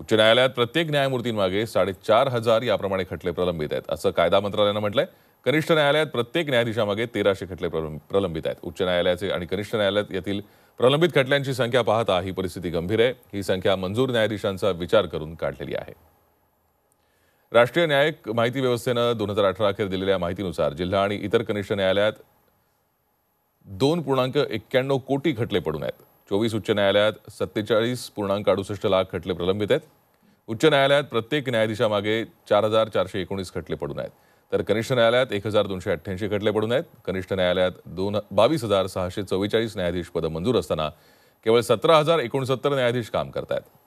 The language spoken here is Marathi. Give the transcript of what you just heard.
उच्च न्यायालयात प्रत्येक न्यायमूर्तींमागे साडेचार हजार याप्रमाणे खटले प्रलंबित आहेत असं कायदा मंत्रालयानं म्हटलंय कनिष्ठ न्यायालयात प्रत्येक न्यायाधीशामागे तेराशे खटले प्रलंबित आहेत उच्च न्यायालयाचे आणि कनिष्ठ न्यायालयात येथील प्रलंबित खटल्यांची संख्या पाहता ही परिस्थिती गंभीर आहे ही संख्या मंजूर न्यायाधीशांचा विचार करून काढलेली आहे राष्ट्रीय न्यायिक माहिती व्यवस्थेनं दोन हजार अठरा अखेर दिलेल्या माहितीनुसार जिल्हा आणि इतर कनिष्ठ न्यायालयात दोन पूर्णांक एक्क्याण्णव कोटी खटले पडून आहेत चोवीस उच्च न्यायालयात सत्तेचाळीस पूर्णांक अडुसष्ट लाख खटले प्रलंबित आहेत उच्च न्यायालयात प्रत्येक न्यायाधीशामागे चार हजार चारशे एकोणीस खटले पडून आहेत तर कनिष्ठ न्यायालयात एक हजार दोनशे अठ्ठ्याऐंशी खटले पडून आहेत कनिष्ठ न्यायालयात दोन बावीस हजार सहाशे चव्वेचाळीस न्यायाधीश पदं मंजूर असताना केवळ सतरा हजार एकोणसत्तर न्यायाधीश काम करत आहेत